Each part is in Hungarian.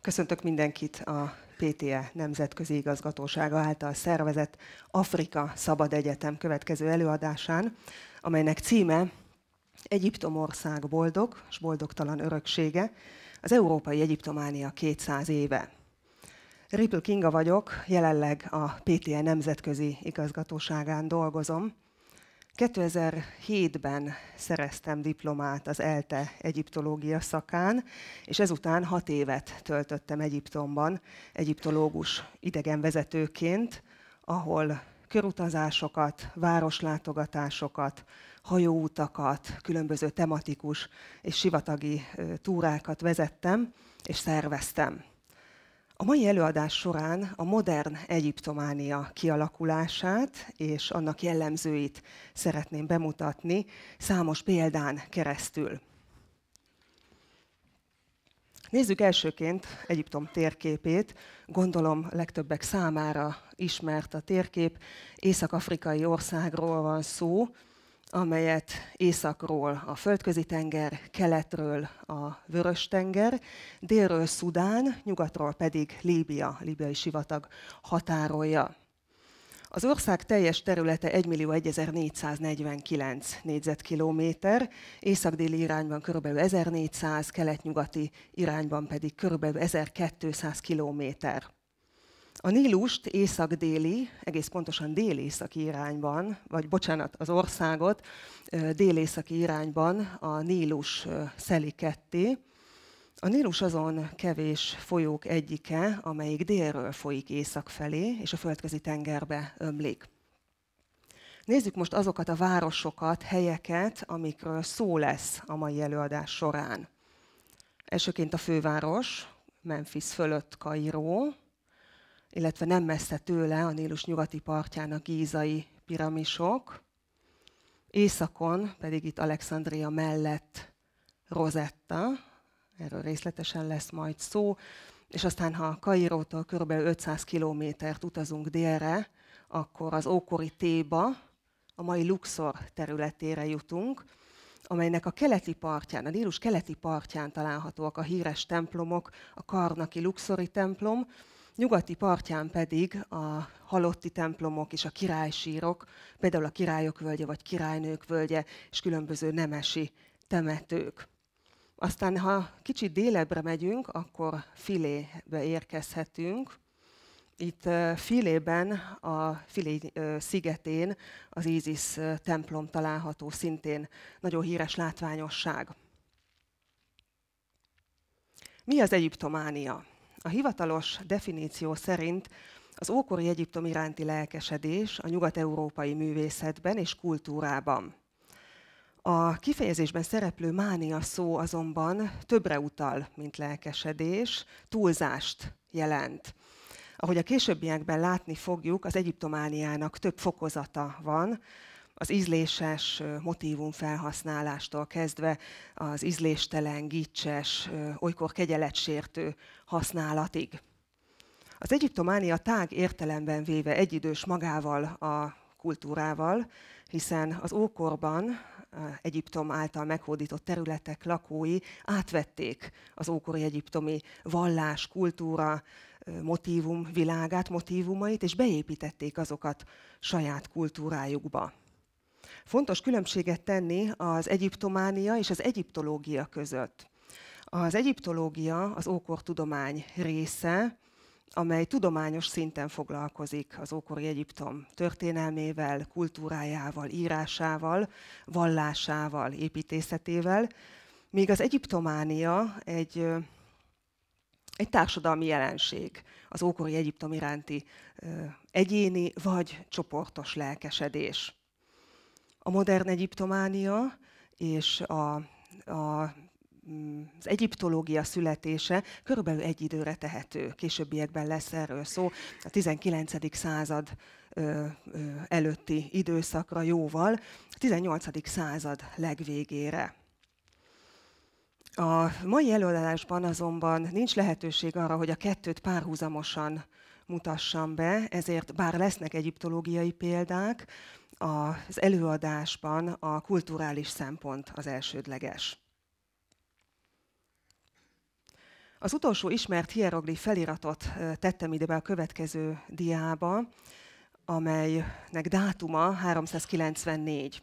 Köszöntök mindenkit a PTE Nemzetközi Igazgatósága által szervezett Afrika Szabad Egyetem következő előadásán, amelynek címe „Egyiptom ország boldog és boldogtalan öröksége, az Európai Egyiptománia 200 éve. Ripple Kinga vagyok, jelenleg a PTE Nemzetközi Igazgatóságán dolgozom, 2007-ben szereztem diplomát az ELTE egyiptológia szakán, és ezután hat évet töltöttem Egyiptomban egyiptológus idegenvezetőként, ahol körutazásokat, városlátogatásokat, hajóutakat, különböző tematikus és sivatagi túrákat vezettem és szerveztem. A mai előadás során a modern Egyiptománia kialakulását és annak jellemzőit szeretném bemutatni számos példán keresztül. Nézzük elsőként Egyiptom térképét. Gondolom legtöbbek számára ismert a térkép. Észak-afrikai országról van szó, amelyet északról a földközi tenger, keletről a vörös tenger, délről Szudán, nyugatról pedig Líbia, líbiai sivatag határolja. Az ország teljes területe 1.1449 négyzetkilométer, észak-déli irányban kb. 1400, kelet-nyugati irányban pedig kb. 1200 kilométer. A Nílust észak-déli, egész pontosan dél-északi irányban, vagy bocsánat, az országot dél-északi irányban a Nílus szeli ketté. A Nílus azon kevés folyók egyike, amelyik délről folyik észak felé, és a földközi tengerbe ömlik. Nézzük most azokat a városokat, helyeket, amikről szó lesz a mai előadás során. Elsőként a főváros, Memphis fölött Kairó, illetve nem messze tőle a Nílus nyugati partján a gízai piramisok, északon pedig itt Alexandria mellett Rosetta, erről részletesen lesz majd szó, és aztán ha Kairótól kb. 500 kilométert utazunk délre, akkor az ókori Téba, a mai Luxor területére jutunk, amelynek a keleti partján, a Nílus keleti partján találhatóak a híres templomok, a Karnaki Luxori templom, nyugati partján pedig a halotti templomok és a királysírok, például a királyok völgye vagy királynők völgye, és különböző nemesi temetők. Aztán, ha kicsit délebre megyünk, akkor Filébe érkezhetünk. Itt Filében, a Filé szigetén az Ízisz templom található, szintén nagyon híres látványosság. Mi az egyiptománia? A hivatalos definíció szerint az ókori Egyiptom iránti lelkesedés a nyugat-európai művészetben és kultúrában. A kifejezésben szereplő mánia szó azonban többre utal, mint lelkesedés, túlzást jelent. Ahogy a későbbiekben látni fogjuk, az egyiptomániának több fokozata van, az ízléses motívum felhasználástól kezdve az ízléstelen, gicses, olykor kegyeletsértő használatig. Az egyiptománia tág értelemben véve egyidős magával a kultúrával, hiszen az ókorban Egyiptom által meghódított területek lakói átvették az ókori egyiptomi vallás, kultúra, motívum világát, motívumait, és beépítették azokat saját kultúrájukba. Fontos különbséget tenni az egyiptománia és az egyiptológia között. Az egyiptológia az tudomány része, amely tudományos szinten foglalkozik az ókori Egyiptom történelmével, kultúrájával, írásával, vallásával, építészetével, míg az egyiptománia egy, egy társadalmi jelenség, az ókori Egyiptom iránti egyéni vagy csoportos lelkesedés a modern egyiptománia és a, a mm, az egyiptológia születése körülbelül egy időre tehető. Későbbiekben lesz erről szó. A 19. század ö, ö, előtti időszakra jóval, a 18. század legvégére. A mai előadásban azonban nincs lehetőség arra, hogy a kettőt párhuzamosan mutassam be, ezért bár lesznek egyiptológiai példák, az előadásban a kulturális szempont az elsődleges. Az utolsó ismert hieroglif feliratot tettem ide be a következő diába, amelynek dátuma 394.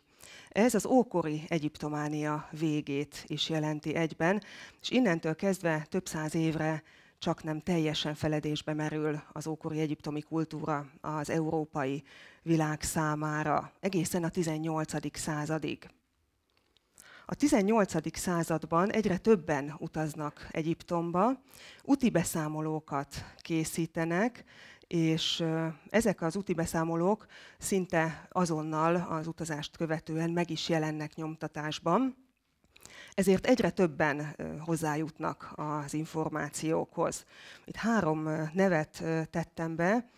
Ez az ókori Egyiptománia végét is jelenti egyben, és innentől kezdve több száz évre csak nem teljesen feledésbe merül az ókori egyiptomi kultúra az európai világ számára, egészen a 18. századig. A 18. században egyre többen utaznak Egyiptomba, úti beszámolókat készítenek, és ezek az úti beszámolók szinte azonnal az utazást követően meg is jelennek nyomtatásban. Ezért egyre többen hozzájutnak az információkhoz. Itt három nevet tettem be,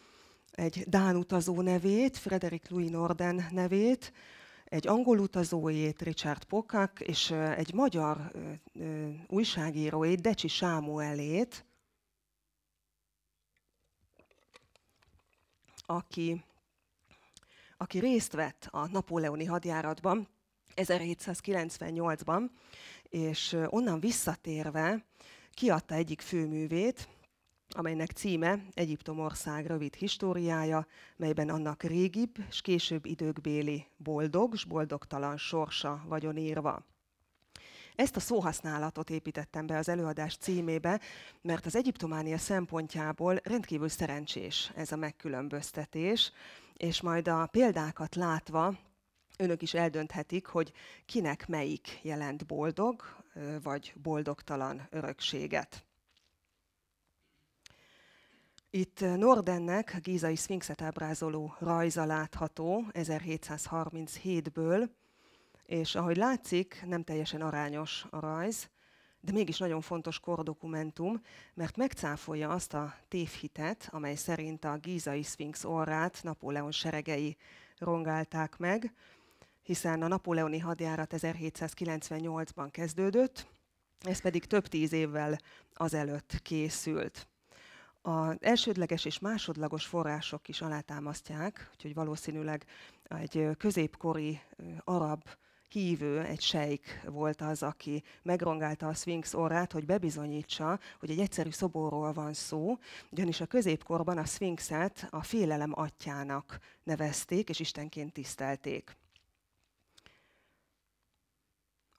egy Dán utazó nevét, Frederick Louis Norden nevét, egy angol utazójét, Richard Pokak, és egy magyar újságíróét, Decsi Sámuelét, aki, aki részt vett a napóleoni hadjáratban, 1798-ban, és onnan visszatérve kiadta egyik főművét, amelynek címe Egyiptom ország rövid históriája, melyben annak régibb és később időkbéli boldog és boldogtalan sorsa vagyon írva. Ezt a szóhasználatot építettem be az előadás címébe, mert az egyiptománia szempontjából rendkívül szerencsés ez a megkülönböztetés, és majd a példákat látva önök is eldönthetik, hogy kinek melyik jelent boldog vagy boldogtalan örökséget. Itt Nordennek gízai szfinxet ábrázoló rajza látható 1737-ből, és ahogy látszik, nem teljesen arányos a rajz, de mégis nagyon fontos kordokumentum, mert megcáfolja azt a tévhitet, amely szerint a gízai szfinx orrát Napóleon seregei rongálták meg, hiszen a napóleoni hadjárat 1798-ban kezdődött, ez pedig több tíz évvel azelőtt készült. Az elsődleges és másodlagos források is alátámasztják, úgyhogy valószínűleg egy középkori arab hívő, egy sejk volt az, aki megrongálta a Sphinx orrát, hogy bebizonyítsa, hogy egy egyszerű szoborról van szó, ugyanis a középkorban a Sphinxet a félelem atyának nevezték és istenként tisztelték.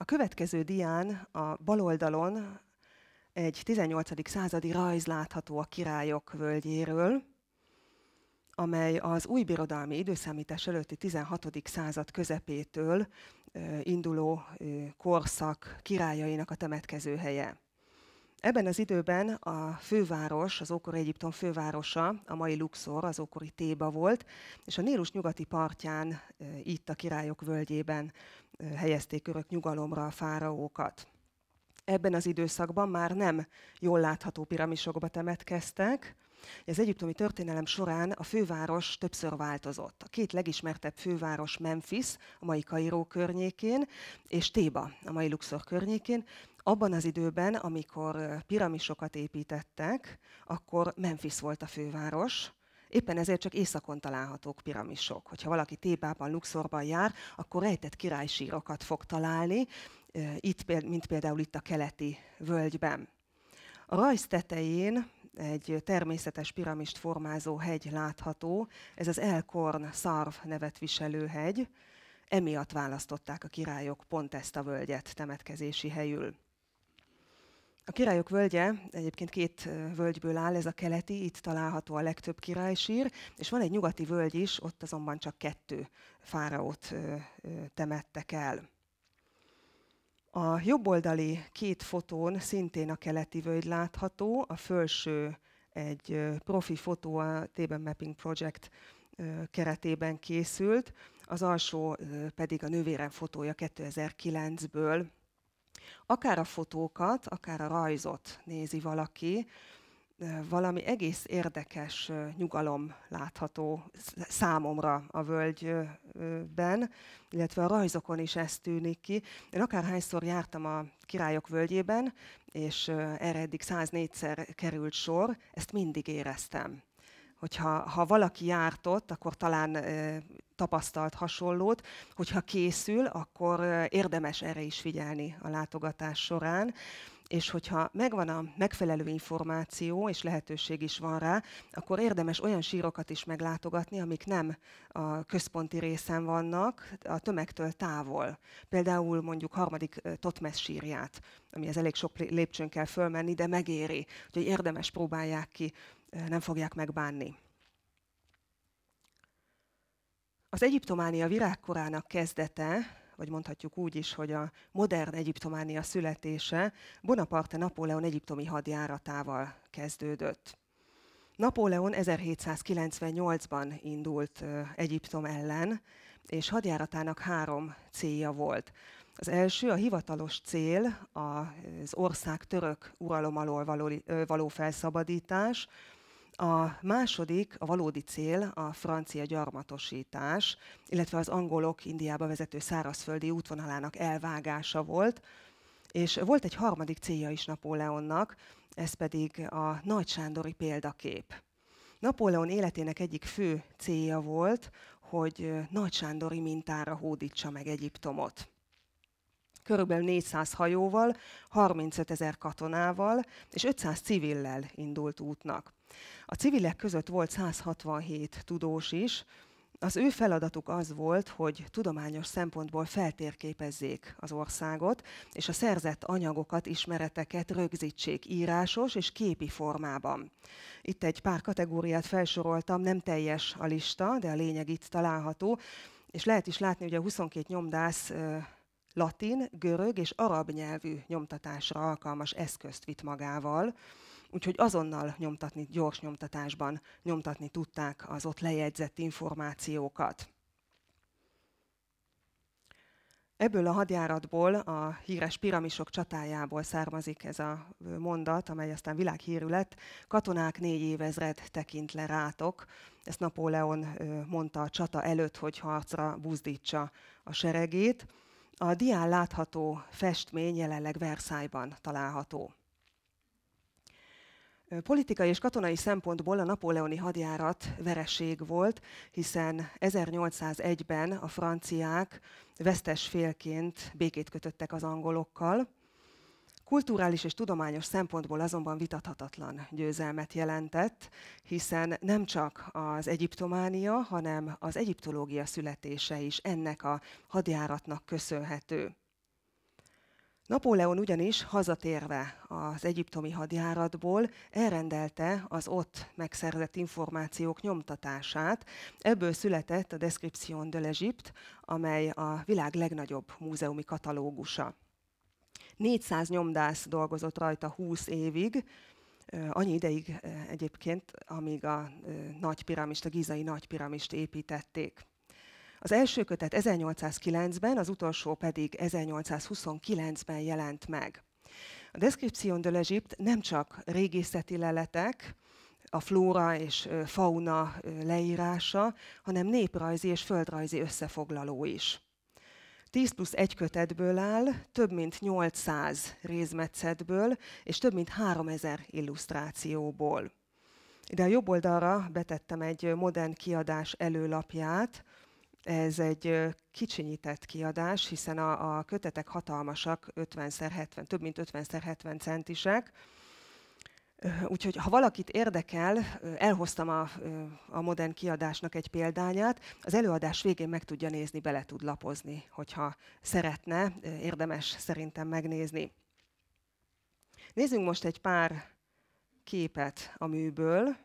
A következő dián a bal oldalon egy 18. századi rajz látható a királyok völgyéről, amely az új birodalmi időszámítás előtti 16. század közepétől induló korszak királyainak a temetkező helye. Ebben az időben a főváros, az ókori Egyiptom fővárosa, a mai Luxor, az ókori Téba volt, és a Nílus nyugati partján, itt a királyok völgyében helyezték örök nyugalomra a fáraókat. Ebben az időszakban már nem jól látható piramisokba temetkeztek, az egyiptomi történelem során a főváros többször változott. A két legismertebb főváros Memphis, a mai Kairó környékén, és Téba, a mai Luxor környékén, abban az időben, amikor piramisokat építettek, akkor Memphis volt a főváros, Éppen ezért csak északon találhatók piramisok. Hogyha valaki Tébában, Luxorban jár, akkor rejtett királysírokat fog találni, itt, mint például itt a keleti völgyben. A rajz tetején egy természetes piramist formázó hegy látható, ez az Elkorn szarv nevet viselő hegy, emiatt választották a királyok pont ezt a völgyet temetkezési helyül. A királyok völgye egyébként két völgyből áll, ez a keleti, itt található a legtöbb királysír, és van egy nyugati völgy is, ott azonban csak kettő fáraót temettek el. A jobboldali két fotón szintén a keleti völgy látható, a felső egy profi fotó a Tében Mapping Project keretében készült, az alsó pedig a nővérem fotója 2009-ből, Akár a fotókat, akár a rajzot nézi valaki, valami egész érdekes nyugalom látható számomra a völgyben, illetve a rajzokon is ez tűnik ki. Én akárhányszor jártam a Királyok völgyében, és erre eddig 104-szer került sor, ezt mindig éreztem hogyha ha valaki járt ott, akkor talán tapasztalt hasonlót, hogyha készül, akkor érdemes erre is figyelni a látogatás során, és hogyha megvan a megfelelő információ és lehetőség is van rá, akkor érdemes olyan sírokat is meglátogatni, amik nem a központi részen vannak, a tömegtől távol. Például mondjuk harmadik Totmes sírját, az elég sok lépcsőn kell fölmenni, de megéri. Úgyhogy érdemes próbálják ki Eh, nem fogják megbánni. Az egyiptománia virágkorának kezdete, vagy mondhatjuk úgy is, hogy a modern egyiptománia születése Bonaparte Napóleon egyiptomi hadjáratával kezdődött. Napóleon 1798-ban indult eh, Egyiptom ellen, és hadjáratának három célja volt. Az első, a hivatalos cél az ország török uralom alól való eh, felszabadítás, a második, a valódi cél a francia gyarmatosítás, illetve az angolok Indiába vezető szárazföldi útvonalának elvágása volt, és volt egy harmadik célja is Napóleonnak, ez pedig a Nagy Sándori példakép. Napóleon életének egyik fő célja volt, hogy Nagy Sándori mintára hódítsa meg Egyiptomot körülbelül 400 hajóval, 35 ezer katonával és 500 civillel indult útnak. A civilek között volt 167 tudós is, az ő feladatuk az volt, hogy tudományos szempontból feltérképezzék az országot, és a szerzett anyagokat, ismereteket rögzítsék írásos és képi formában. Itt egy pár kategóriát felsoroltam, nem teljes a lista, de a lényeg itt található, és lehet is látni, hogy a 22 nyomdász latin, görög és arab nyelvű nyomtatásra alkalmas eszközt vitt magával, úgyhogy azonnal nyomtatni, gyors nyomtatásban nyomtatni tudták az ott lejegyzett információkat. Ebből a hadjáratból, a híres piramisok csatájából származik ez a mondat, amely aztán világhírű lett. Katonák négy évezred tekint le rátok. Ezt Napóleon mondta a csata előtt, hogy harcra buzdítsa a seregét. A dián látható festmény jelenleg Versailles-ban található. Politikai és katonai szempontból a napóleoni hadjárat vereség volt, hiszen 1801-ben a franciák vesztes félként békét kötöttek az angolokkal. Kulturális és tudományos szempontból azonban vitathatatlan győzelmet jelentett, hiszen nem csak az egyiptománia, hanem az egyiptológia születése is ennek a hadjáratnak köszönhető. Napóleon ugyanis hazatérve az egyiptomi hadjáratból elrendelte az ott megszerzett információk nyomtatását. Ebből született a Description de l'Egypt, amely a világ legnagyobb múzeumi katalógusa. 400 nyomdász dolgozott rajta 20 évig, annyi ideig egyébként, amíg a nagy piramist, a gizai nagy piramist építették. Az első kötet 1809-ben, az utolsó pedig 1829-ben jelent meg. A Description de l'Egypte nem csak régészeti leletek, a flóra és fauna leírása, hanem néprajzi és földrajzi összefoglaló is. 10 plusz egy kötetből áll, több mint 800 részmetszetből és több mint 3000 illusztrációból. Ide a jobb oldalra betettem egy modern kiadás előlapját, ez egy kicsinyített kiadás, hiszen a, a kötetek hatalmasak, 50x70, több mint 50x70 centisek, Úgyhogy ha valakit érdekel, elhoztam a, a modern kiadásnak egy példányát. Az előadás végén meg tudja nézni, bele tud lapozni, hogyha szeretne. Érdemes szerintem megnézni. Nézzünk most egy pár képet a műből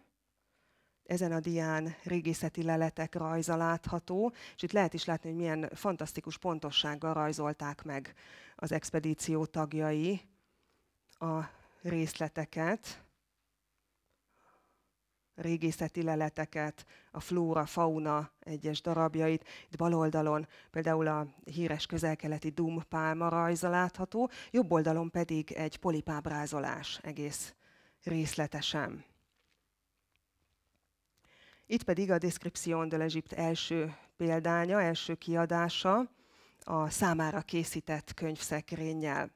ezen a dián régészeti leletek rajza látható, és itt lehet is látni, hogy milyen fantasztikus pontossággal rajzolták meg az expedíció tagjai a részleteket, régészeti leleteket, a flóra, fauna egyes darabjait. Itt bal oldalon például a híres közelkeleti pálma rajza látható, jobb oldalon pedig egy polipábrázolás egész részletesen. Itt pedig a Description de l'Egypt első példánya, első kiadása a számára készített könyvszekrényel.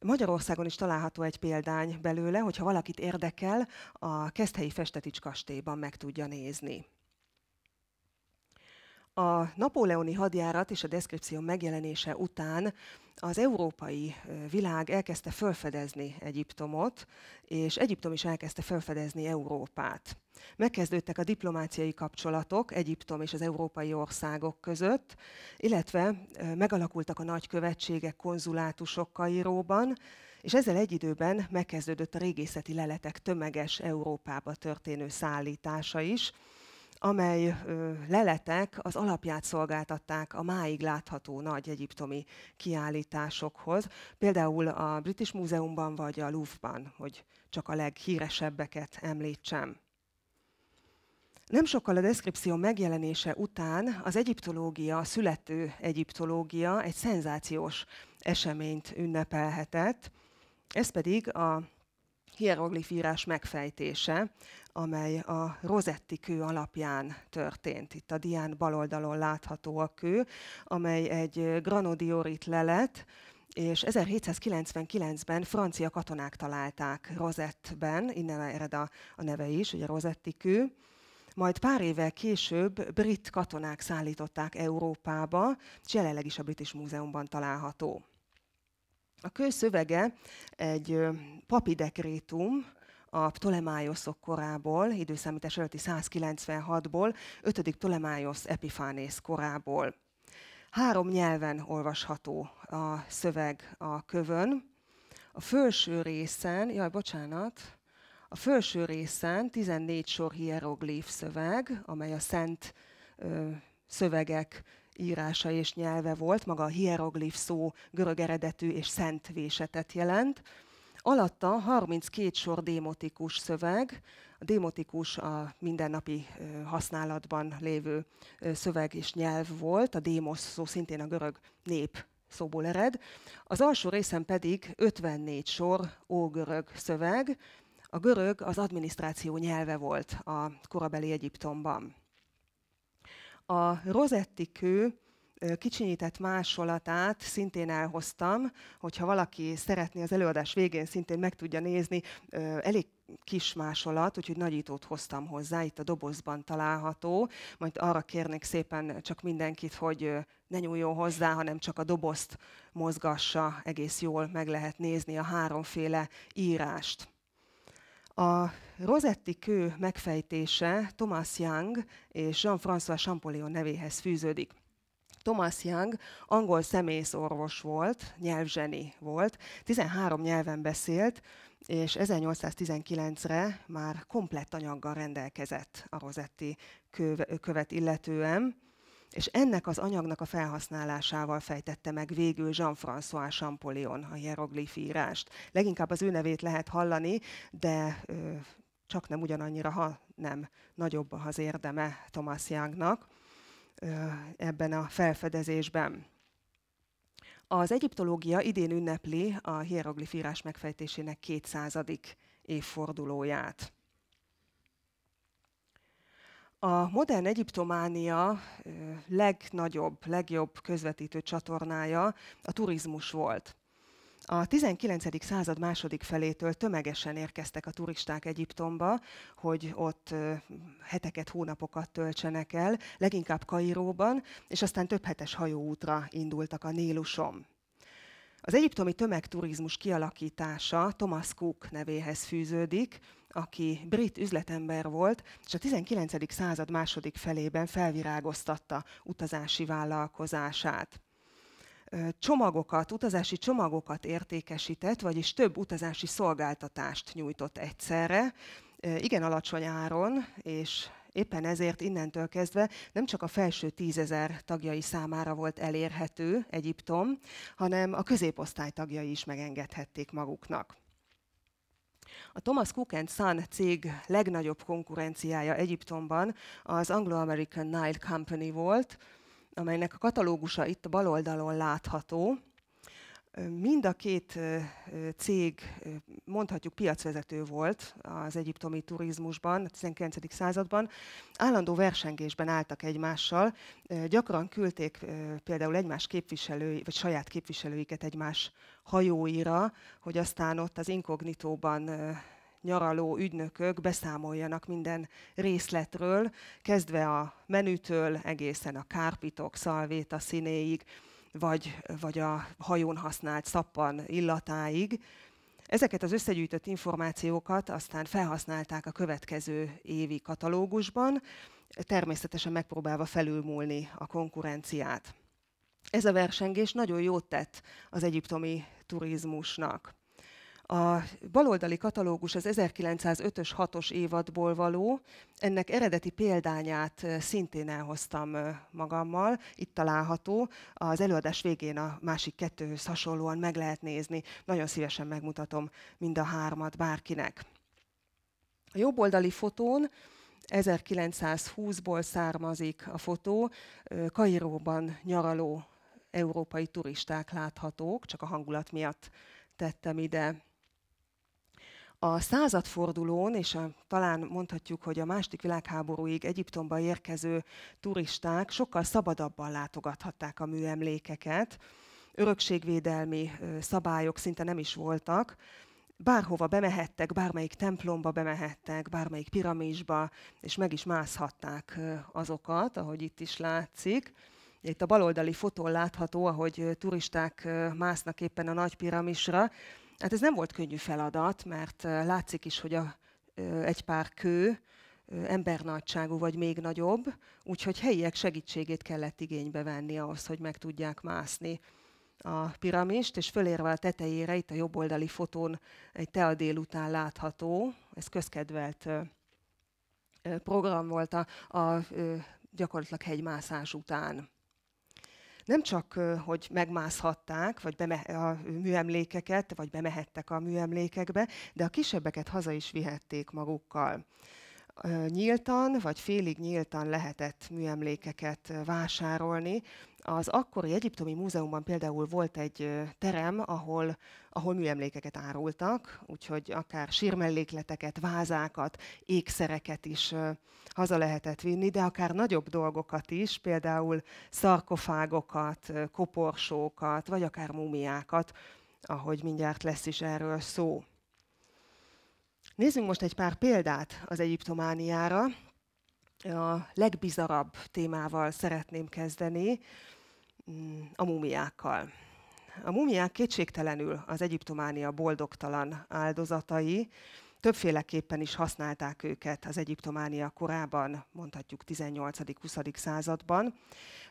Magyarországon is található egy példány belőle, hogyha valakit érdekel, a Keszthelyi Festetics kastélyban meg tudja nézni. A napóleoni hadjárat és a deszkripció megjelenése után az európai világ elkezdte felfedezni Egyiptomot, és Egyiptom is elkezdte felfedezni Európát. Megkezdődtek a diplomáciai kapcsolatok Egyiptom és az európai országok között, illetve megalakultak a nagykövetségek konzulátusok Kairóban, és ezzel egy időben megkezdődött a régészeti leletek tömeges Európába történő szállítása is, amely leletek az alapját szolgáltatták a máig látható nagy egyiptomi kiállításokhoz, például a British Múzeumban vagy a Louvre-ban, hogy csak a leghíresebbeket említsem. Nem sokkal a deszkripció megjelenése után az egyiptológia, a születő egyiptológia egy szenzációs eseményt ünnepelhetett, ez pedig a hieroglifírás megfejtése, amely a rozetti kő alapján történt. Itt a dián bal oldalon látható a kő, amely egy granodiorit lelet, és 1799-ben francia katonák találták Rozettben, innen ered a, a neve is, ugye rozetti kő, majd pár évvel később brit katonák szállították Európába, és jelenleg is a British Múzeumban található. A kő szövege egy dekrétum a Ptolemáioszok korából, időszámítás előtti 196-ból, 5. Ptolemáiosz Epifánész korából. Három nyelven olvasható a szöveg a kövön. A felső részen, jaj, bocsánat, a felső részen 14 sor hieroglif szöveg, amely a szent ö, szövegek írása és nyelve volt, maga a hieroglif szó görög eredetű és szent vésetet jelent. Alatta 32 sor démotikus szöveg, a démotikus a mindennapi használatban lévő szöveg és nyelv volt, a démosz szó szintén a görög nép szóból ered. Az alsó részen pedig 54 sor ógörög szöveg, a görög az adminisztráció nyelve volt a korabeli Egyiptomban. A rozetti kő kicsinyített másolatát szintén elhoztam, hogyha valaki szeretné az előadás végén szintén meg tudja nézni, elég kis másolat, úgyhogy nagyítót hoztam hozzá, itt a dobozban található. Majd arra kérnék szépen csak mindenkit, hogy ne nyúljon hozzá, hanem csak a dobozt mozgassa, egész jól meg lehet nézni a háromféle írást. A Rosetti kő megfejtése Thomas Young és Jean-François Champollion nevéhez fűződik. Thomas Young angol szemészorvos volt, nyelvzseni volt, 13 nyelven beszélt, és 1819-re már komplett anyaggal rendelkezett a Rosetti követ illetően, és ennek az anyagnak a felhasználásával fejtette meg végül Jean-François Champollion a hieroglifírást. írást. Leginkább az ő nevét lehet hallani, de ö, csak nem ugyanannyira, ha nem nagyobb az érdeme Thomas Youngnak ebben a felfedezésben. Az egyiptológia idén ünnepli a hieroglifírás megfejtésének 200. évfordulóját. A modern Egyiptománia legnagyobb, legjobb közvetítő csatornája a turizmus volt. A 19. század második felétől tömegesen érkeztek a turisták Egyiptomba, hogy ott heteket, hónapokat töltsenek el, leginkább Kairóban, és aztán több hetes hajóútra indultak a Níluson. Az egyiptomi tömegturizmus kialakítása Thomas Cook nevéhez fűződik, aki brit üzletember volt, és a 19. század második felében felvirágoztatta utazási vállalkozását csomagokat, utazási csomagokat értékesített, vagyis több utazási szolgáltatást nyújtott egyszerre, igen alacsony áron, és éppen ezért innentől kezdve nem csak a felső tízezer tagjai számára volt elérhető Egyiptom, hanem a középosztály tagjai is megengedhették maguknak. A Thomas Cook and Son cég legnagyobb konkurenciája Egyiptomban az Anglo-American Nile Company volt, amelynek a katalógusa itt a bal oldalon látható. Mind a két cég mondhatjuk piacvezető volt az egyiptomi turizmusban, a 19. században. Állandó versengésben álltak egymással, gyakran küldték például egymás képviselői, vagy saját képviselőiket egymás hajóira, hogy aztán ott az inkognitóban nyaraló ügynökök beszámoljanak minden részletről, kezdve a menütől egészen a kárpitok, szalvéta színéig, vagy, vagy a hajón használt szappan illatáig. Ezeket az összegyűjtött információkat aztán felhasználták a következő évi katalógusban, természetesen megpróbálva felülmúlni a konkurenciát. Ez a versengés nagyon jót tett az egyiptomi turizmusnak. A baloldali katalógus az 1905-ös 6-os évadból való, ennek eredeti példányát eh, szintén elhoztam eh, magammal, itt található, az előadás végén a másik kettőhöz hasonlóan meg lehet nézni. Nagyon szívesen megmutatom mind a hármat bárkinek. A jobboldali fotón 1920-ból származik a fotó, eh, Kairóban nyaraló európai turisták láthatók, csak a hangulat miatt tettem ide. A századfordulón, és a, talán mondhatjuk, hogy a második világháborúig Egyiptomba érkező turisták sokkal szabadabban látogathatták a műemlékeket, örökségvédelmi szabályok szinte nem is voltak, bárhova bemehettek, bármelyik templomba bemehettek, bármelyik piramisba, és meg is mászhatták azokat, ahogy itt is látszik. Itt a baloldali fotón látható, ahogy turisták másznak éppen a nagy piramisra, Hát ez nem volt könnyű feladat, mert látszik is, hogy a, egy pár kő embernagyságú vagy még nagyobb, úgyhogy helyiek segítségét kellett igénybe venni ahhoz, hogy meg tudják mászni a piramist, és fölérve a tetejére, itt a jobboldali fotón egy tea délután látható, ez közkedvelt program volt a, a gyakorlatilag hegymászás után nem csak, hogy megmászhatták, vagy beme- a műemlékeket, vagy bemehettek a műemlékekbe, de a kisebbeket haza is vihették magukkal nyíltan, vagy félig nyíltan lehetett műemlékeket vásárolni. Az akkori egyiptomi múzeumban például volt egy terem, ahol, ahol műemlékeket árultak, úgyhogy akár sírmellékleteket, vázákat, ékszereket is haza lehetett vinni, de akár nagyobb dolgokat is, például szarkofágokat, koporsókat, vagy akár múmiákat, ahogy mindjárt lesz is erről szó. Nézzünk most egy pár példát az egyiptomániára. A legbizarabb témával szeretném kezdeni, mm, a mumiákkal. A mumiák kétségtelenül az egyiptománia boldogtalan áldozatai, Többféleképpen is használták őket az Egyiptománia korában, mondhatjuk 18.-20. században,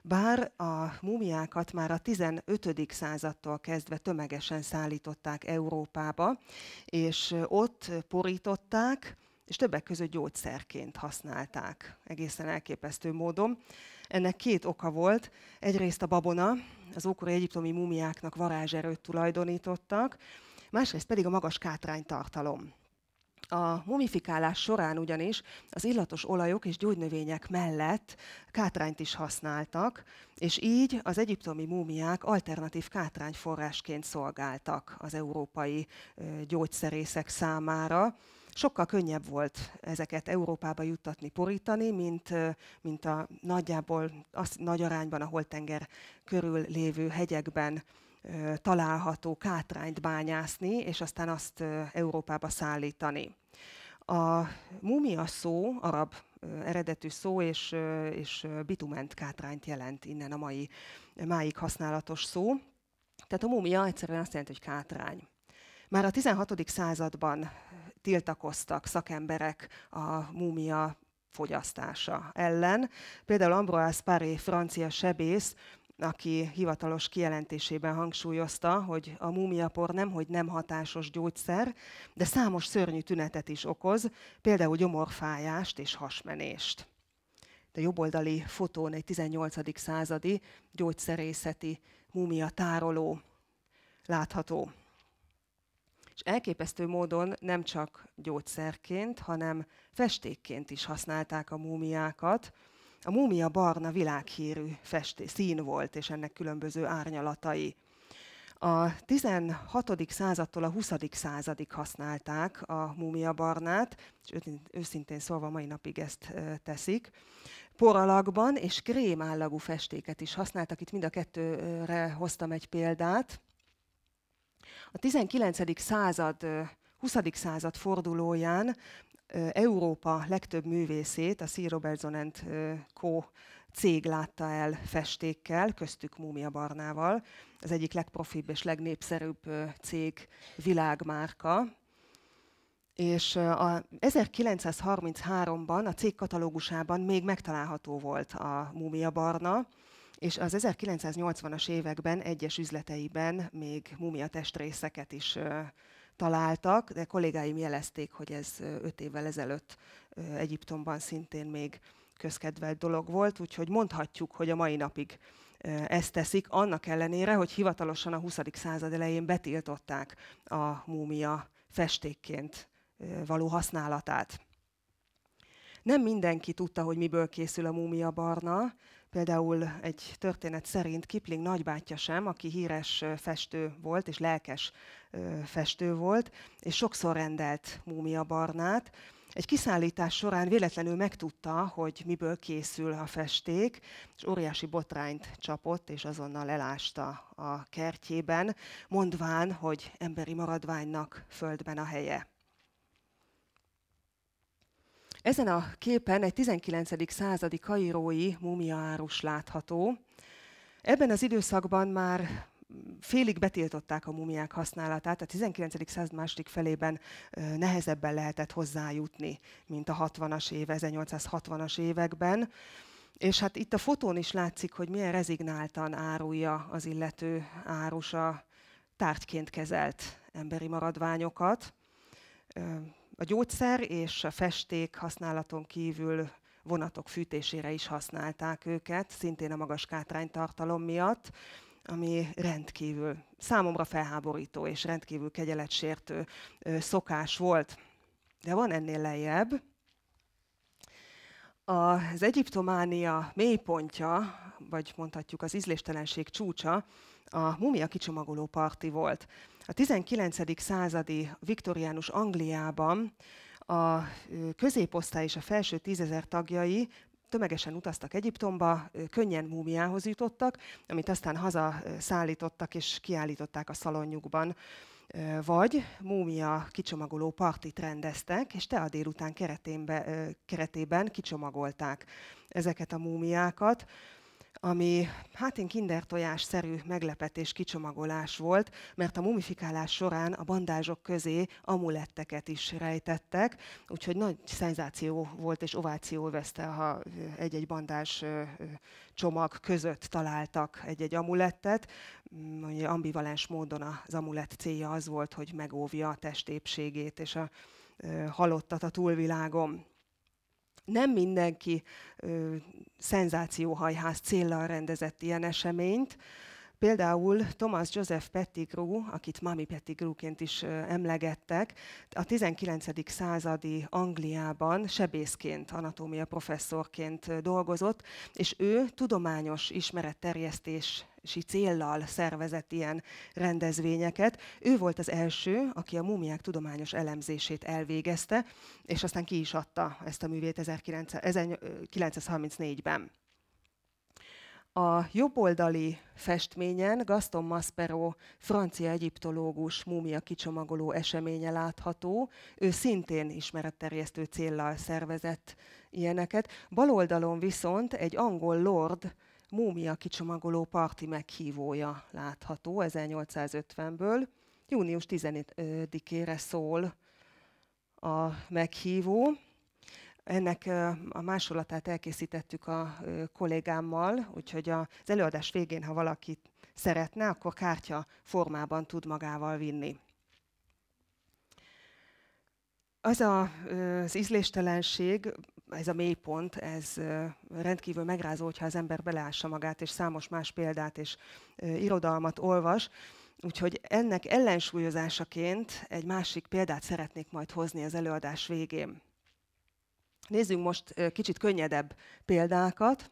bár a múmiákat már a 15. századtól kezdve tömegesen szállították Európába, és ott porították, és többek között gyógyszerként használták egészen elképesztő módon. Ennek két oka volt. Egyrészt a babona, az ókori egyiptomi mumiáknak varázserőt tulajdonítottak, másrészt pedig a magas kátránytartalom. A mumifikálás során ugyanis az illatos olajok és gyógynövények mellett kátrányt is használtak, és így az egyiptomi múmiák alternatív kátrányforrásként szolgáltak az európai gyógyszerészek számára. Sokkal könnyebb volt ezeket Európába juttatni, porítani, mint, mint a nagyjából az nagy arányban a holtenger körül lévő hegyekben található kátrányt bányászni, és aztán azt Európába szállítani. A mumia szó arab eredetű szó, és, és bitument kátrányt jelent innen a mai, máig használatos szó. Tehát a mumia egyszerűen azt jelenti, hogy kátrány. Már a 16. században tiltakoztak szakemberek a múmia fogyasztása ellen. Például Ambroise Paré, francia sebész, aki hivatalos kijelentésében hangsúlyozta, hogy a múmiapor nem, hogy nem hatásos gyógyszer, de számos szörnyű tünetet is okoz, például gyomorfájást és hasmenést. A jobboldali fotón egy 18. századi gyógyszerészeti múmia tároló látható. És elképesztő módon nem csak gyógyszerként, hanem festékként is használták a múmiákat, a múmia barna világhírű festé, szín volt, és ennek különböző árnyalatai. A 16. századtól a 20. századig használták a múmia barnát, és őszintén szólva mai napig ezt teszik. Poralakban és állagú festéket is használtak, itt mind a kettőre hoztam egy példát. A 19. század 20. század fordulóján Európa legtöbb művészét, a C. Robertson Co. cég látta el festékkel, köztük Múmia Barnával. Az egyik legprofibb és legnépszerűbb cég világmárka. És a 1933-ban a cég katalógusában még megtalálható volt a Múmia Barna, és az 1980-as években egyes üzleteiben még múmia testrészeket is találtak, de kollégáim jelezték, hogy ez öt évvel ezelőtt Egyiptomban szintén még közkedvelt dolog volt, úgyhogy mondhatjuk, hogy a mai napig ezt teszik, annak ellenére, hogy hivatalosan a 20. század elején betiltották a múmia festékként való használatát. Nem mindenki tudta, hogy miből készül a múmia barna, Például egy történet szerint Kipling nagybátyja sem, aki híres festő volt és lelkes festő volt, és sokszor rendelt múmia barnát. Egy kiszállítás során véletlenül megtudta, hogy miből készül a festék, és óriási botrányt csapott, és azonnal elásta a kertjében, mondván, hogy emberi maradványnak földben a helye. Ezen a képen egy 19. századi kairói mumiaárus látható. Ebben az időszakban már félig betiltották a mumiák használatát, a 19. század második felében nehezebben lehetett hozzájutni, mint a 60-as éve, 1860-as években. És hát itt a fotón is látszik, hogy milyen rezignáltan árulja az illető árusa tárgyként kezelt emberi maradványokat. A gyógyszer és a festék használaton kívül vonatok fűtésére is használták őket, szintén a magas kátránytartalom miatt, ami rendkívül számomra felháborító és rendkívül kegyeletsértő szokás volt. De van ennél lejjebb. Az egyiptománia mélypontja, vagy mondhatjuk az ízléstelenség csúcsa, a mumia kicsomagoló parti volt. A 19. századi viktoriánus Angliában a középosztály és a felső tízezer tagjai tömegesen utaztak Egyiptomba, könnyen múmiához jutottak, amit aztán haza szállítottak és kiállították a szalonjukban. Vagy múmia kicsomagoló partit rendeztek, és te a délután keretében kicsomagolták ezeket a múmiákat ami hát én szerű meglepetés kicsomagolás volt, mert a mumifikálás során a bandázsok közé amuletteket is rejtettek, úgyhogy nagy szenzáció volt és ováció veszte, ha egy-egy bandás csomag között találtak egy-egy amulettet. Mondja, mm, ambivalens módon az amulett célja az volt, hogy megóvja a testépségét és a halottat a túlvilágon nem mindenki ö, szenzációhajház céllal rendezett ilyen eseményt, Például Thomas Joseph Pettigrew, akit Mami Pettigrewként is emlegettek, a 19. századi Angliában sebészként, anatómia professzorként dolgozott, és ő tudományos ismeretterjesztés céllal szervezett ilyen rendezvényeket. Ő volt az első, aki a múmiák tudományos elemzését elvégezte, és aztán ki is adta ezt a művét 1934-ben. A jobboldali festményen Gaston Maspero, francia egyiptológus, múmia kicsomagoló eseménye látható. Ő szintén ismeretterjesztő céllal szervezett ilyeneket. Baloldalon viszont egy angol lord, múmia kicsomagoló parti meghívója látható 1850-ből. Június 10-ére szól a meghívó. Ennek a másolatát elkészítettük a kollégámmal, úgyhogy az előadás végén, ha valaki szeretne, akkor kártya formában tud magával vinni. Az a, az ízléstelenség, ez a mélypont, ez rendkívül megrázó, hogyha az ember beleássa magát, és számos más példát és irodalmat olvas. Úgyhogy ennek ellensúlyozásaként egy másik példát szeretnék majd hozni az előadás végén. Nézzünk most kicsit könnyedebb példákat.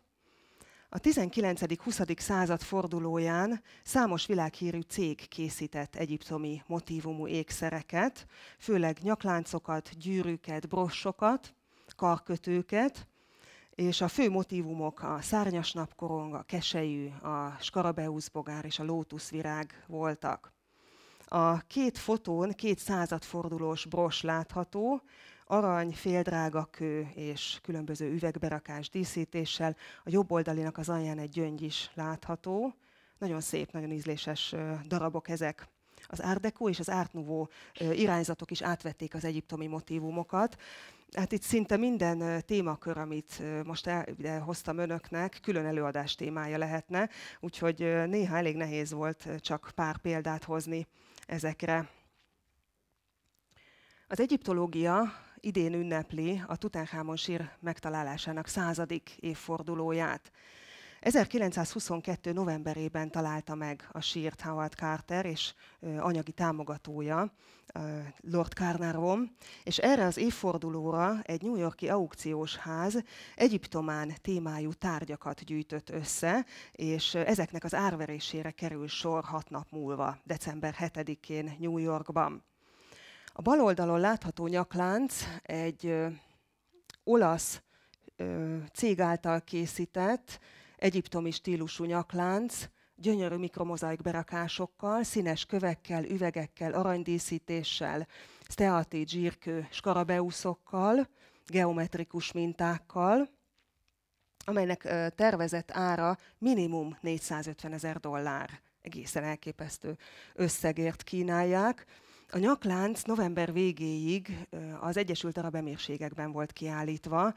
A 19.-20. század fordulóján számos világhírű cég készített egyiptomi motívumú ékszereket, főleg nyakláncokat, gyűrűket, brossokat, karkötőket, és a fő motívumok a szárnyas napkorong, a keselyű, a skarabeusz bogár és a lótuszvirág voltak. A két fotón két századfordulós bros látható, arany, féldrága kő és különböző üvegberakás díszítéssel. A jobb oldalinak az alján egy gyöngy is látható. Nagyon szép, nagyon ízléses darabok ezek. Az Art Deco és az Art Nouveau irányzatok is átvették az egyiptomi motívumokat. Hát itt szinte minden témakör, amit most el, hoztam önöknek, külön előadás témája lehetne, úgyhogy néha elég nehéz volt csak pár példát hozni ezekre. Az egyiptológia idén ünnepli a Tutankhamon sír megtalálásának századik évfordulóját. 1922. novemberében találta meg a sírt Howard Carter és anyagi támogatója, Lord Carnarvon, és erre az évfordulóra egy New Yorki aukciós ház egyiptomán témájú tárgyakat gyűjtött össze, és ezeknek az árverésére kerül sor hat nap múlva, december 7-én New Yorkban. A bal oldalon látható nyaklánc egy olasz cég által készített, egyiptomi stílusú nyaklánc, gyönyörű mikromozaik berakásokkal, színes kövekkel, üvegekkel, aranydíszítéssel, steati zsírkő skarabeuszokkal, geometrikus mintákkal, amelynek tervezett ára minimum 450 ezer dollár egészen elképesztő összegért kínálják. A nyaklánc november végéig az Egyesült Arab Emírségekben volt kiállítva,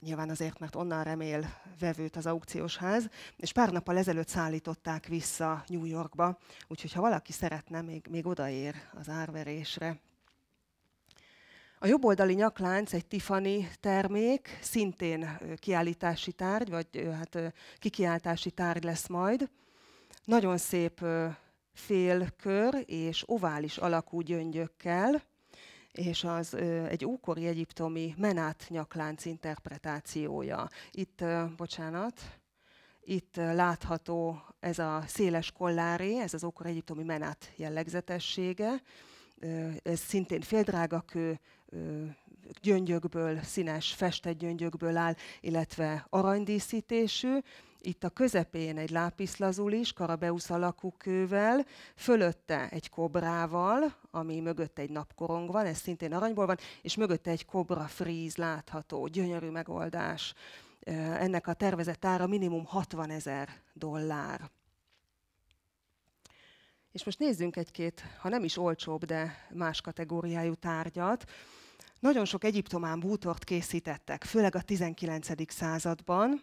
nyilván azért, mert onnan remél vevőt az aukciós ház, és pár nappal ezelőtt szállították vissza New Yorkba, úgyhogy ha valaki szeretne, még, még odaér az árverésre. A jobboldali nyaklánc egy Tiffany termék, szintén kiállítási tárgy, vagy hát kikiáltási tárgy lesz majd. Nagyon szép félkör és ovális alakú gyöngyökkel, és az ö, egy ókori egyiptomi menát nyaklánc interpretációja. Itt, ö, bocsánat, itt ö, látható ez a széles kolláré, ez az ókori egyiptomi menát jellegzetessége. Ez szintén féldrágakő, kő, gyöngyökből, színes festett gyöngyökből áll, illetve aranydíszítésű, itt a közepén egy is, karabeusz alakú kővel, fölötte egy kobrával, ami mögött egy napkorong van, ez szintén aranyból van, és mögötte egy kobra fríz látható, gyönyörű megoldás. Ennek a tervezett ára minimum 60 ezer dollár. És most nézzünk egy-két, ha nem is olcsóbb, de más kategóriájú tárgyat. Nagyon sok egyiptomán bútort készítettek, főleg a 19. században,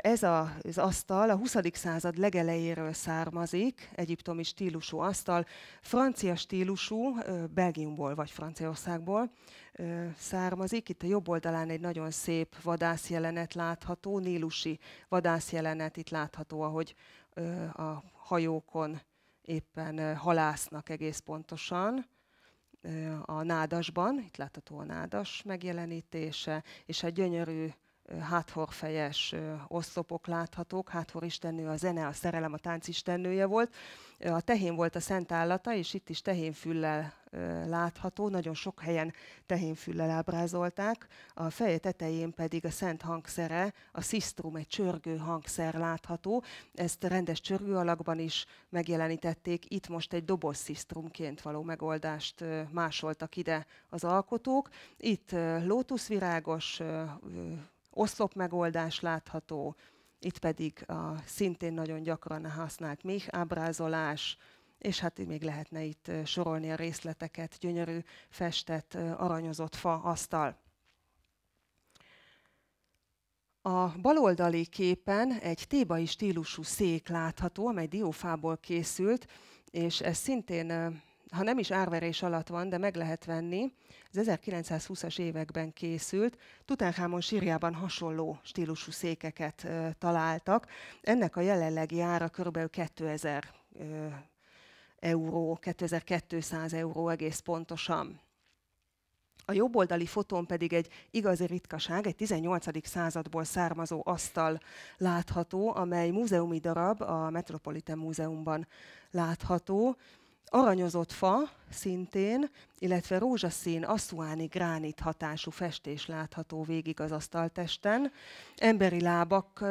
ez a, az asztal a 20. század legelejéről származik, egyiptomi stílusú asztal, francia stílusú, Belgiumból vagy Franciaországból származik. Itt a jobb oldalán egy nagyon szép vadászjelenet látható, nílusi vadászjelenet, itt látható, ahogy a hajókon éppen halásznak egész pontosan a nádasban, itt látható a nádas megjelenítése, és a gyönyörű háthorfejes oszlopok láthatók. Háthor istennő a zene, a szerelem, a tánc istennője volt. A tehén volt a szent állata, és itt is tehénfüllel látható. Nagyon sok helyen tehénfüllel ábrázolták. A feje tetején pedig a szent hangszere, a szisztrum, egy csörgő hangszer látható. Ezt rendes csörgő alakban is megjelenítették. Itt most egy doboz szisztrumként való megoldást másoltak ide az alkotók. Itt lótuszvirágos Oszlop megoldás látható, itt pedig a szintén nagyon gyakran használt méh ábrázolás, és hát még lehetne itt sorolni a részleteket, gyönyörű, festett, aranyozott fa, asztal. A baloldali képen egy tébai stílusú szék látható, amely diófából készült, és ez szintén ha nem is árverés alatt van, de meg lehet venni, az 1920-as években készült, Tutankhamon sírjában hasonló stílusú székeket ö, találtak. Ennek a jelenlegi ára kb. 2000 ö, euró, 2200 euró egész pontosan. A jobboldali fotón pedig egy igazi ritkaság, egy 18. századból származó asztal látható, amely múzeumi darab a Metropolitan Múzeumban látható. Aranyozott fa szintén, illetve rózsaszín, aszuáni gránit hatású festés látható végig az asztaltesten. Emberi lábak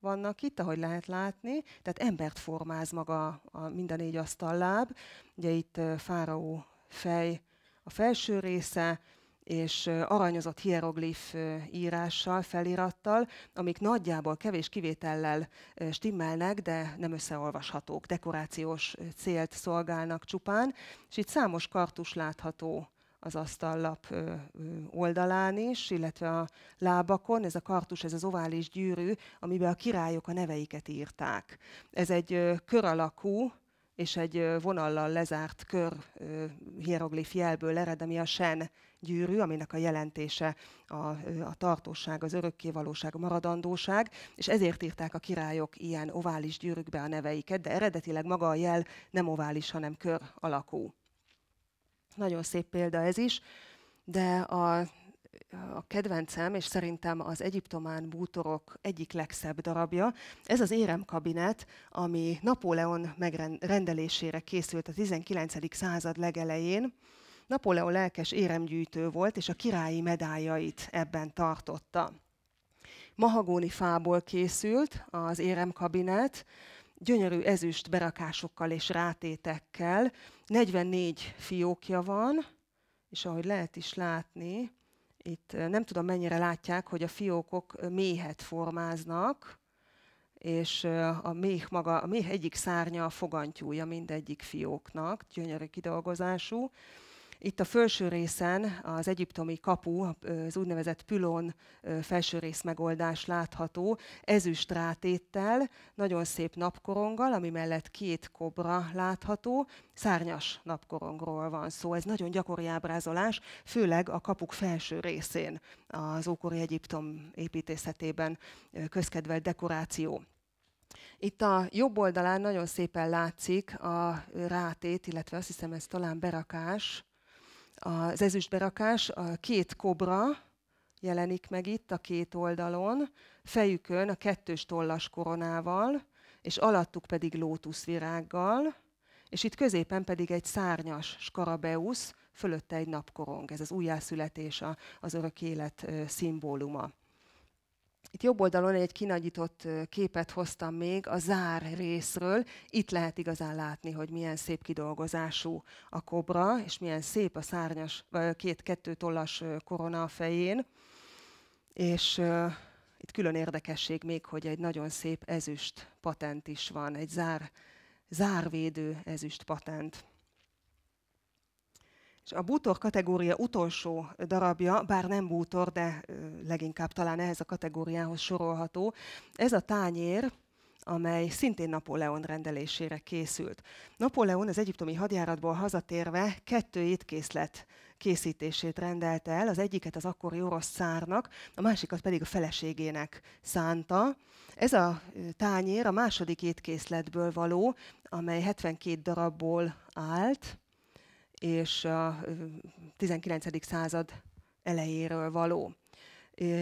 vannak itt, ahogy lehet látni, tehát embert formáz maga a mind a négy asztalláb. Ugye itt fáraó fej a felső része, és aranyozott hieroglif írással, felirattal, amik nagyjából kevés kivétellel stimmelnek, de nem összeolvashatók, dekorációs célt szolgálnak csupán, és itt számos kartus látható az asztallap oldalán is, illetve a lábakon. Ez a kartus, ez az ovális gyűrű, amiben a királyok a neveiket írták. Ez egy kör alakú, és egy vonallal lezárt kör hieroglif jelből ered, ami a sen gyűrű, aminek a jelentése a, a tartóság, az örökkévalóság, a maradandóság, és ezért írták a királyok ilyen ovális gyűrűkbe a neveiket, de eredetileg maga a jel nem ovális, hanem kör alakú. Nagyon szép példa ez is, de a a kedvencem, és szerintem az egyiptomán bútorok egyik legszebb darabja. Ez az éremkabinet, ami Napóleon megrendelésére készült a 19. század legelején, Napóleon lelkes éremgyűjtő volt, és a királyi medáljait ebben tartotta. Mahagóni fából készült az éremkabinet, gyönyörű ezüst berakásokkal és rátétekkel. 44 fiókja van, és ahogy lehet is látni, itt eh, nem tudom mennyire látják, hogy a fiókok eh, méhet formáznak, és eh, a méh, maga, a méh egyik szárnya a fogantyúja mindegyik fióknak, gyönyörű kidolgozású, itt a felső részen az egyiptomi kapu, az úgynevezett pülon felső rész megoldás látható, ezüst rátéttel, nagyon szép napkoronggal, ami mellett két kobra látható, szárnyas napkorongról van szó. Ez nagyon gyakori ábrázolás, főleg a kapuk felső részén az ókori Egyiptom építészetében közkedvelt dekoráció. Itt a jobb oldalán nagyon szépen látszik a rátét, illetve azt hiszem ez talán berakás, az ezüstberakás, a két kobra jelenik meg itt a két oldalon, fejükön a kettős tollas koronával, és alattuk pedig lótuszvirággal, és itt középen pedig egy szárnyas skarabeusz, fölötte egy napkorong. Ez az újjászületés, az örök élet szimbóluma. Itt jobb oldalon egy kinagyított képet hoztam még a zár részről. Itt lehet igazán látni, hogy milyen szép kidolgozású a kobra, és milyen szép a szárnyas, két-kettő tollas korona a fején. És uh, itt külön érdekesség még, hogy egy nagyon szép ezüst patent is van, egy zár, zárvédő ezüst patent. És a bútor kategória utolsó darabja, bár nem bútor, de leginkább talán ehhez a kategóriához sorolható, ez a tányér, amely szintén Napóleon rendelésére készült. Napóleon az egyiptomi hadjáratból hazatérve kettő étkészlet készítését rendelte el, az egyiket az akkori orosz szárnak, a másikat pedig a feleségének szánta. Ez a tányér a második étkészletből való, amely 72 darabból állt, és a 19. század elejéről való.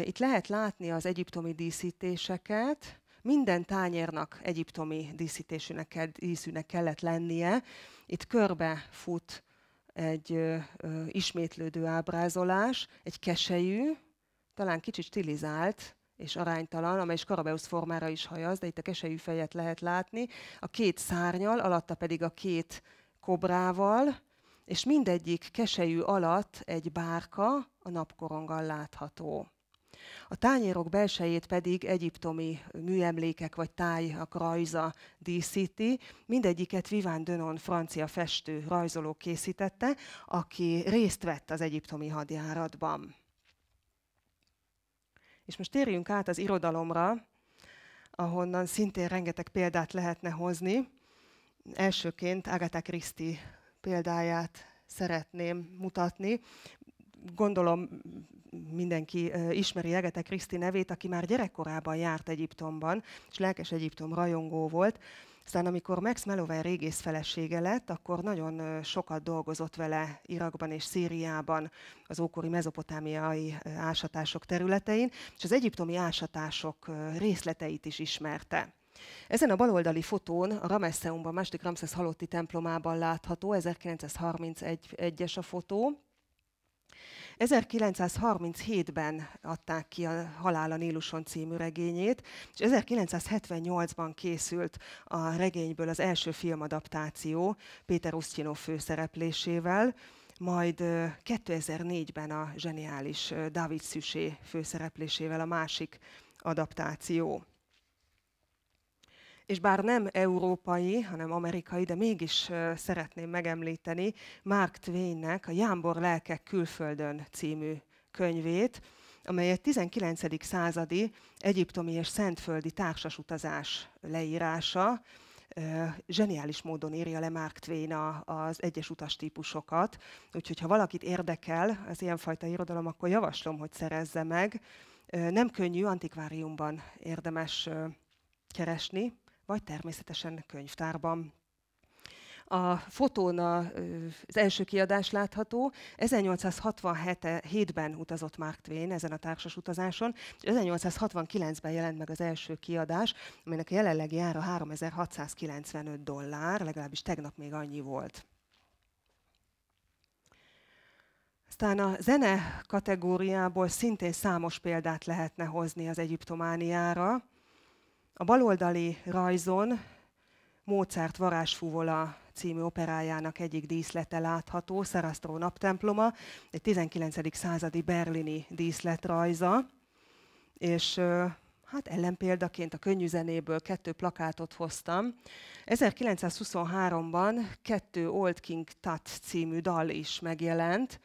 Itt lehet látni az egyiptomi díszítéseket, minden tányérnak egyiptomi díszítésűnek, díszűnek kellett lennie. Itt körbe fut egy ö, ö, ismétlődő ábrázolás, egy keselyű, talán kicsit stilizált és aránytalan, amely is Karabeusz formára is hajaz, de itt a keselyű fejet lehet látni, a két szárnyal, alatta pedig a két kobrával, és mindegyik keselyű alatt egy bárka a napkoronggal látható. A tányérok belsejét pedig egyiptomi műemlékek vagy tájak rajza díszíti. Mindegyiket Viván Dönon francia festő rajzoló készítette, aki részt vett az egyiptomi hadjáratban. És most térjünk át az irodalomra, ahonnan szintén rengeteg példát lehetne hozni. Elsőként Agatha Christie példáját szeretném mutatni. Gondolom mindenki ismeri Egete Kriszti nevét, aki már gyerekkorában járt Egyiptomban, és lelkes Egyiptom rajongó volt. Aztán amikor Max Melover régész felesége lett, akkor nagyon sokat dolgozott vele Irakban és Szíriában az ókori mezopotámiai ásatások területein, és az egyiptomi ásatások részleteit is ismerte. Ezen a baloldali fotón a Ramesseumban, második Ramszesz halotti templomában látható, 1931-es a fotó, 1937-ben adták ki a Halál a Níluson című regényét, és 1978-ban készült a regényből az első filmadaptáció Péter Usztyinó főszereplésével, majd 2004-ben a zseniális David Szüsé főszereplésével a másik adaptáció és bár nem európai, hanem amerikai, de mégis szeretném megemlíteni Mark Twainnek a Jámbor lelkek külföldön című könyvét, amely egy 19. századi egyiptomi és szentföldi társasutazás leírása, zseniális módon írja le Mark Twain a, az egyes utas típusokat. Úgyhogy ha valakit érdekel az ilyenfajta irodalom, akkor javaslom, hogy szerezze meg. Nem könnyű, antikváriumban érdemes keresni, vagy természetesen könyvtárban. A fotón az első kiadás látható. 1867-ben utazott Mark Twain ezen a társas utazáson, 1869-ben jelent meg az első kiadás, aminek a jelenlegi ára 3695 dollár, legalábbis tegnap még annyi volt. Aztán a zene kategóriából szintén számos példát lehetne hozni az egyiptomániára. A baloldali rajzon Mozart varázsfúvola című operájának egyik díszlete látható, Szarasztró naptemploma, egy 19. századi berlini díszletrajza, és hát ellenpéldaként a könnyű zenéből kettő plakátot hoztam. 1923-ban kettő Old King Tat című dal is megjelent,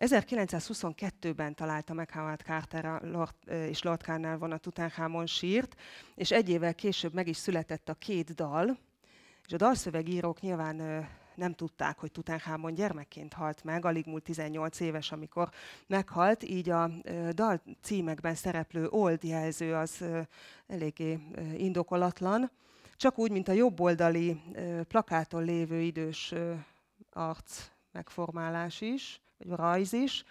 1922-ben találta meg Howard Carter a Lord, és Lord Carnell vonat Tutankhamon sírt, és egy évvel később meg is született a két dal, és a dalszövegírók nyilván nem tudták, hogy Tutankhamon gyermekként halt meg, alig múlt 18 éves, amikor meghalt, így a dal címekben szereplő old jelző az eléggé indokolatlan, csak úgy, mint a jobboldali plakáton lévő idős arc megformálás is vagy rajz is.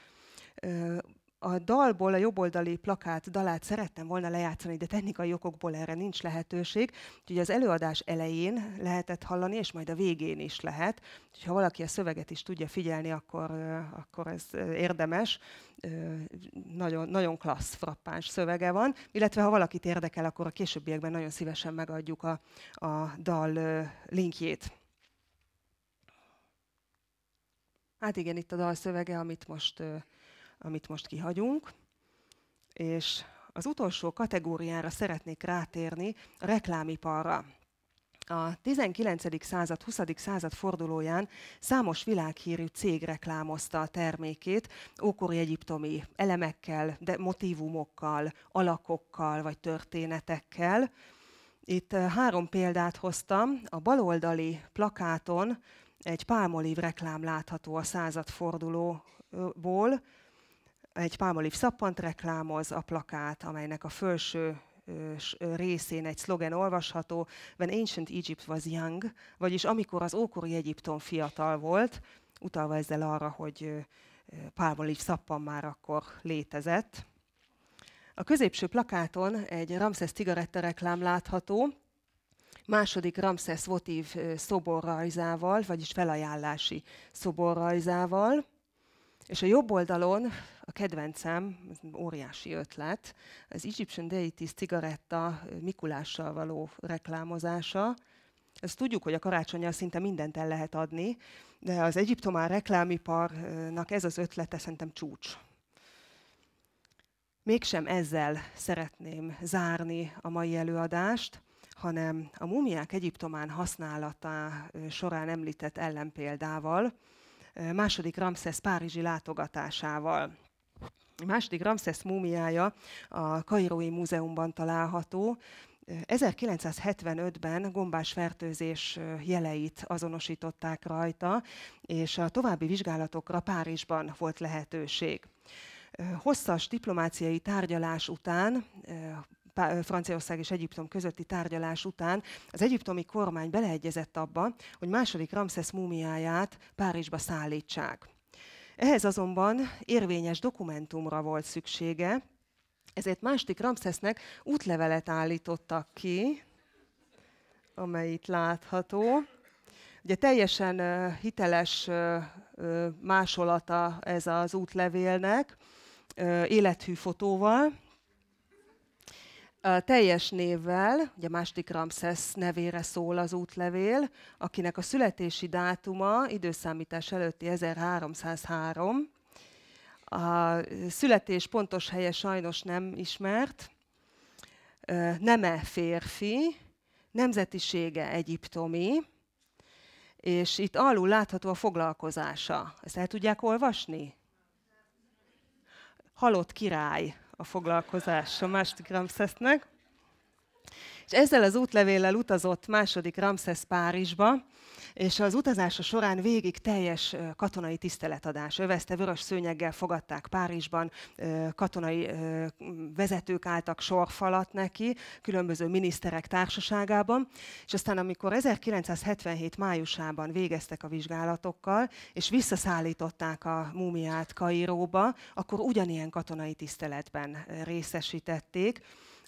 A dalból a jobboldali plakát dalát szerettem volna lejátszani, de technikai okokból erre nincs lehetőség. Úgyhogy az előadás elején lehetett hallani, és majd a végén is lehet. Úgyhogy ha valaki a szöveget is tudja figyelni, akkor, akkor ez érdemes. Nagyon, nagyon klassz, frappáns szövege van. Illetve ha valakit érdekel, akkor a későbbiekben nagyon szívesen megadjuk a, a dal linkjét. Hát igen, itt a dal szövege, amit most, amit most kihagyunk. És az utolsó kategóriára szeretnék rátérni, a reklámiparra. A 19. század, 20. század fordulóján számos világhírű cég reklámozta a termékét ókori egyiptomi elemekkel, de motivumokkal, alakokkal vagy történetekkel. Itt három példát hoztam. A baloldali plakáton egy pálmolív reklám látható a századfordulóból, egy pálmolív szappant reklámoz a plakát, amelynek a felső részén egy szlogen olvasható, When Ancient Egypt was young, vagyis amikor az ókori Egyiptom fiatal volt, utalva ezzel arra, hogy pálmolív szappan már akkor létezett. A középső plakáton egy Ramses cigaretta reklám látható, második Ramszesz votív szoborrajzával, vagyis felajánlási szoborrajzával, és a jobb oldalon a kedvencem, óriási ötlet, az Egyptian Deity cigaretta Mikulással való reklámozása. Ezt tudjuk, hogy a karácsonyjal szinte mindent el lehet adni, de az Egyiptomán reklámiparnak ez az ötlete szerintem csúcs. Mégsem ezzel szeretném zárni a mai előadást, hanem a mumiák Egyiptomán használata során említett ellenpéldával, második Ramszesz Párizsi látogatásával. A második Ramszesz múmiája a Kairói Múzeumban található, 1975-ben gombás fertőzés jeleit azonosították rajta, és a további vizsgálatokra Párizsban volt lehetőség. Hosszas diplomáciai tárgyalás után Franciaország és Egyiptom közötti tárgyalás után az egyiptomi kormány beleegyezett abba, hogy második Ramszesz múmiáját Párizsba szállítsák. Ehhez azonban érvényes dokumentumra volt szüksége, ezért második Ramszesznek útlevelet állítottak ki, amely itt látható. Ugye teljesen uh, hiteles uh, másolata ez az útlevélnek, élethű fotóval, a teljes névvel, ugye második Ramses nevére szól az útlevél, akinek a születési dátuma időszámítás előtti 1303, a születés pontos helye sajnos nem ismert, neme férfi, nemzetisége egyiptomi, és itt alul látható a foglalkozása. Ezt el tudják olvasni? Halott király a a második Ramszesznek. És ezzel az útlevéllel utazott második Ramszesz Párizsba, és az utazása során végig teljes katonai tiszteletadás övezte, vörös szőnyeggel fogadták Párizsban, katonai vezetők álltak sorfalat neki, különböző miniszterek társaságában, és aztán amikor 1977 májusában végeztek a vizsgálatokkal, és visszaszállították a múmiát Kairóba, akkor ugyanilyen katonai tiszteletben részesítették,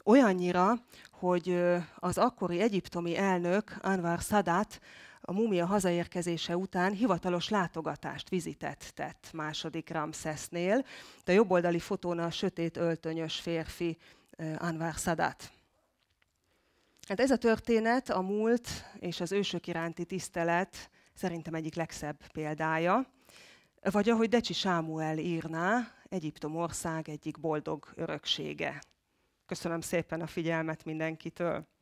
olyannyira, hogy az akkori egyiptomi elnök Anwar Sadat a mumia hazaérkezése után hivatalos látogatást, vizitet tett második Ramszesznél. De a jobboldali fotón a sötét öltönyös férfi eh, Anwar Sadat. Hát ez a történet, a múlt és az ősök iránti tisztelet szerintem egyik legszebb példája. Vagy ahogy Decsi Sámuel írná, Egyiptom ország egyik boldog öröksége. Köszönöm szépen a figyelmet mindenkitől.